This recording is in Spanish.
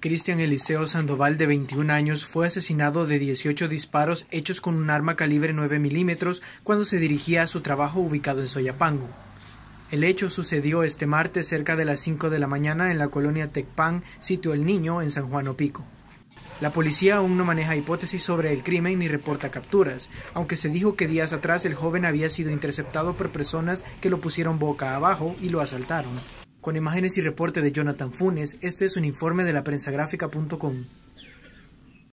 Cristian Eliseo Sandoval, de 21 años, fue asesinado de 18 disparos hechos con un arma calibre 9 milímetros cuando se dirigía a su trabajo ubicado en Soyapango. El hecho sucedió este martes cerca de las 5 de la mañana en la colonia Tecpan, sitio El Niño, en San Juan Opico. La policía aún no maneja hipótesis sobre el crimen ni reporta capturas, aunque se dijo que días atrás el joven había sido interceptado por personas que lo pusieron boca abajo y lo asaltaron. Con imágenes y reporte de Jonathan Funes, este es un informe de la